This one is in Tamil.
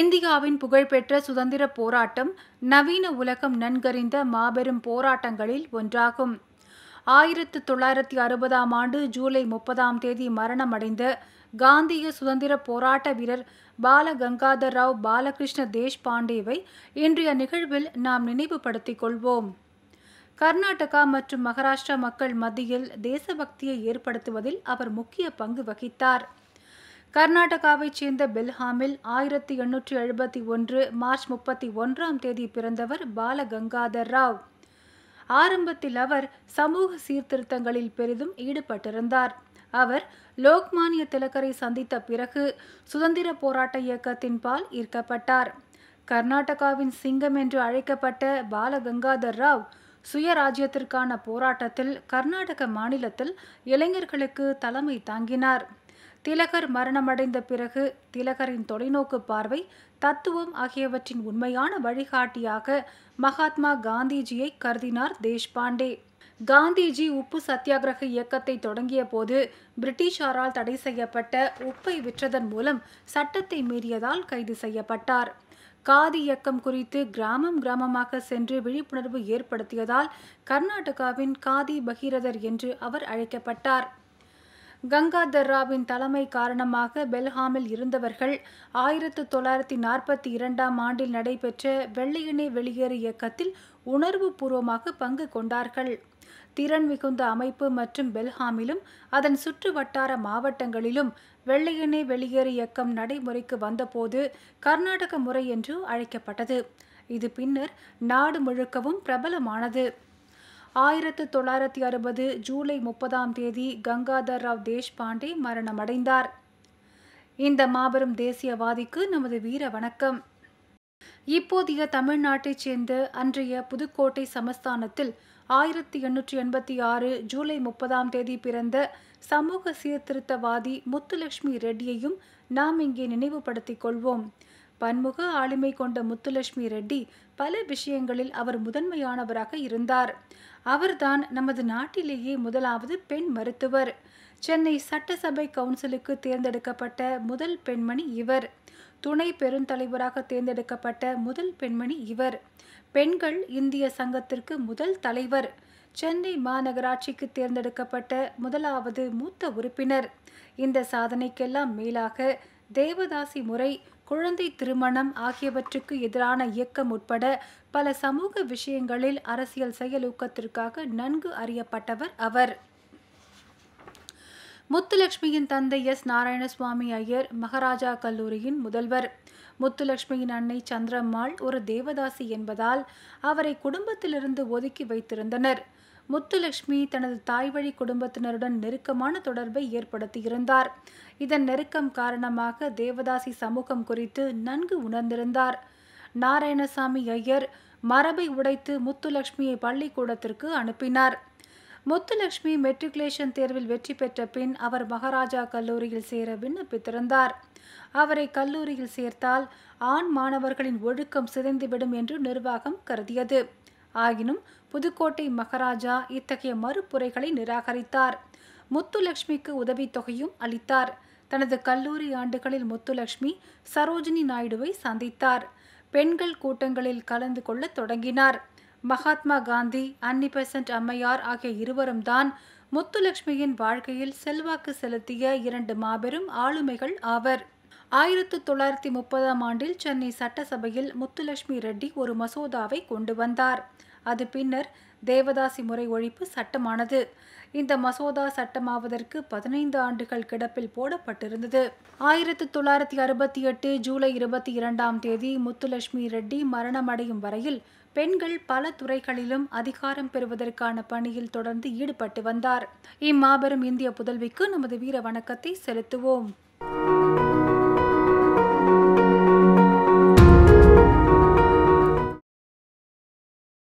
இந்தியாவின் புகழ்பெற்ற சுதந்திர போராட்டம் நவீன உலகம் நன்கறிந்த மாபெரும் போராட்டங்களில் ஒன்றாகும் ஆயிரத்து தொள்ளாயிரத்தி அறுபதாம் ஆண்டு ஜூலை முப்பதாம் தேதி மரணமடைந்த காந்திய சுதந்திர போராட்ட வீரர் பால கங்காதர் ராவ் பாலகிருஷ்ண தேஷ்பாண்டேவை இன்றைய நிகழ்வில் நாம் நினைவுபடுத்திக் கொள்வோம் கர்நாடகா மற்றும் மகாராஷ்டிரா மக்கள் மத்தியில் தேசபக்தியை ஏற்படுத்துவதில் அவர் முக்கிய பங்கு வகித்தார் கர்நாடகாவைச் சேர்ந்த பெல்ஹாமில் ஆயிரத்தி எண்ணூற்றி எழுபத்தி ஒன்று மார்ச் முப்பத்தி ஒன்றாம் தேதி பிறந்தவர் பாலகங்காதர் ராவ் ஆரம்பத்தில் அவர் சமூக சீர்திருத்தங்களில் பெரிதும் ஈடுபட்டிருந்தார் அவர் லோக்மானிய திலக்கரை சந்தித்த பிறகு சுதந்திர போராட்ட இயக்கத்தின் பால் ஈர்க்கப்பட்டார் கர்நாடகாவின் சிங்கம் என்று அழைக்கப்பட்ட பாலகங்காதர் ராவ் சுயராஜ்யத்திற்கான போராட்டத்தில் கர்நாடக மாநிலத்தில் இளைஞர்களுக்கு தலைமை தாங்கினார் திலகர் மரணமடைந்த பிறகு திலகரின் தொலைநோக்கு பார்வை தத்துவம் ஆகியவற்றின் உண்மையான வழிகாட்டியாக மகாத்மா காந்திஜியை கருதினார் தேஷ்பாண்டே காந்திஜி உப்பு சத்தியாகிரக இயக்கத்தை தொடங்கிய போது பிரிட்டிஷாரால் தடை செய்யப்பட்ட உப்பை விற்றதன் மூலம் சட்டத்தை மீறியதால் கைது செய்யப்பட்டார் காதி இயக்கம் குறித்து கிராமம் கிராமமாக சென்று விழிப்புணர்வு ஏற்படுத்தியதால் கர்நாடகாவின் காதி பகீரதர் என்று அவர் அழைக்கப்பட்டார் கங்காதர் ராவின் தலைமை காரணமாக பெல்ஹாமில் இருந்தவர்கள் ஆயிரத்து தொள்ளாயிரத்தி நாற்பத்தி இரண்டாம் ஆண்டில் நடைபெற்ற வெள்ளையினை வெளியேறு இயக்கத்தில் உணர்வு பூர்வமாக பங்கு கொண்டார்கள் திறன் மிகுந்த அமைப்பு மற்றும் பெல்ஹாமிலும் அதன் சுற்று வட்டார மாவட்டங்களிலும் வெள்ளையினை வெளியேறு இயக்கம் நடைமுறைக்கு வந்தபோது கர்நாடக முறை என்று அழைக்கப்பட்டது இது பின்னர் நாடு முழுக்கவும் பிரபலமானது ஆயிரத்து தொள்ளாயிரத்தி அறுபது ஜூலை முப்பதாம் தேதி கங்காதர் ராவ் தேஷ்பாண்டே மரணமடைந்தார் இந்த மாபெரும் தேசியவாதிக்கு நமது வீர வணக்கம் இப்போதைய தமிழ்நாட்டைச் சேர்ந்த அன்றைய புதுக்கோட்டை சமஸ்தானத்தில் ஆயிரத்தி எண்ணூற்றி எண்பத்தி ஆறு ஜூலை முப்பதாம் தேதி பிறந்த சமூக சீர்திருத்தவாதி முத்துலட்சுமி ரெட்டியையும் நாம் இங்கே நினைவுபடுத்திக் கொள்வோம் பன்முக ஆளுமை கொண்ட முத்துலட்சுமி ரெட்டி பல விஷயங்களில் அவர் முதன்மையானவராக இருந்தார் அவர்தான் நமது நாட்டிலேயே முதலாவது பெண் மருத்துவர் சென்னை சட்டசபை கவுன்சிலுக்கு தேர்ந்தெடுக்கப்பட்ட முதல் பெண்மணி இவர் துணை பெருந்தலைவராக தேர்ந்தெடுக்கப்பட்ட முதல் பெண்மணி இவர் பெண்கள் இந்திய சங்கத்திற்கு முதல் தலைவர் சென்னை மாநகராட்சிக்கு தேர்ந்தெடுக்கப்பட்ட முதலாவது மூத்த உறுப்பினர் இந்த சாதனைக்கெல்லாம் மேலாக தேவதாசி முறை குழந்தை திருமணம் ஆகியவற்றுக்கு எதிரான இயக்கம் உட்பட பல சமூக விஷயங்களில் அரசியல் செயலூக்கத்திற்காக நன்கு அறியப்பட்டவர் அவர் முத்துலட்சுமியின் தந்தை எஸ் நாராயணசுவாமி ஐயர் மகாராஜா கல்லூரியின் முதல்வர் முத்துலட்சுமியின் அன்னை சந்திரம்மாள் ஒரு தேவதாசி என்பதால் அவரை குடும்பத்திலிருந்து ஒதுக்கி வைத்திருந்தனர் முத்துலட்சுமி தனது தாய் வழி குடும்பத்தினருடன் நெருக்கமான தொடர்பை ஏற்படுத்தியிருந்தார் இதன் நெருக்கம் காரணமாக தேவதாசி சமூகம் குறித்து நன்கு உணர்ந்திருந்தார் நாராயணசாமி ஐயர் மரபை உடைத்து முத்துலட்சுமியை பள்ளிக்கூடத்திற்கு அனுப்பினார் முத்துலட்சுமி மெட்ரிகுலேஷன் தேர்வில் வெற்றி பெற்ற பின் அவர் மகாராஜா கல்லூரியில் சேர விண்ணப்பித்திருந்தார் அவரை கல்லூரியில் சேர்த்தால் ஆண் மாணவர்களின் ஒழுக்கம் சிதைந்துவிடும் என்று நிர்வாகம் கருதியது ஆயினும் புதுக்கோட்டை மகாராஜா இத்தகைய மறுப்புரைகளை நிராகரித்தார் முத்துலட்சுமிக்கு உதவித்தொகையும் அளித்தார் தனது கல்லூரி ஆண்டுகளில் முத்துலட்சுமி சரோஜினி நாயுடுவை சந்தித்தார் பெண்கள் கூட்டங்களில் கலந்து கொள்ள தொடங்கினார் மகாத்மா காந்தி அன்னிபெசன்ட் அம்மையார் ஆகிய இருவரும் தான் முத்துலட்சுமியின் வாழ்க்கையில் செல்வாக்கு செலுத்திய இரண்டு மாபெரும் ஆளுமைகள் ஆவர் ஆயிரத்து தொள்ளாயிரத்தி முப்பதாம் ஆண்டில் சென்னை சட்டசபையில் முத்துலட்சுமி ரெட்டி ஒரு மசோதாவை கொண்டு வந்தார் அது பின்னர் தேவதாசி முறை ஒழிப்பு சட்டமானது இந்த மசோதா சட்டமாவதற்கு பதினைந்து ஆண்டுகள் கிடப்பில் போடப்பட்டிருந்தது ஆயிரத்தி தொள்ளாயிரத்தி அறுபத்தி எட்டு ஜூலை இருபத்தி இரண்டாம் தேதி முத்துலட்சுமி ரெட்டி மரணமடையும் வரையில் பெண்கள் பல துறைகளிலும் அதிகாரம் பெறுவதற்கான பணியில் தொடர்ந்து ஈடுபட்டு வந்தார் இம்மாபெரும் இந்திய புதல்விக்கு நமது வீர வணக்கத்தை செலுத்துவோம்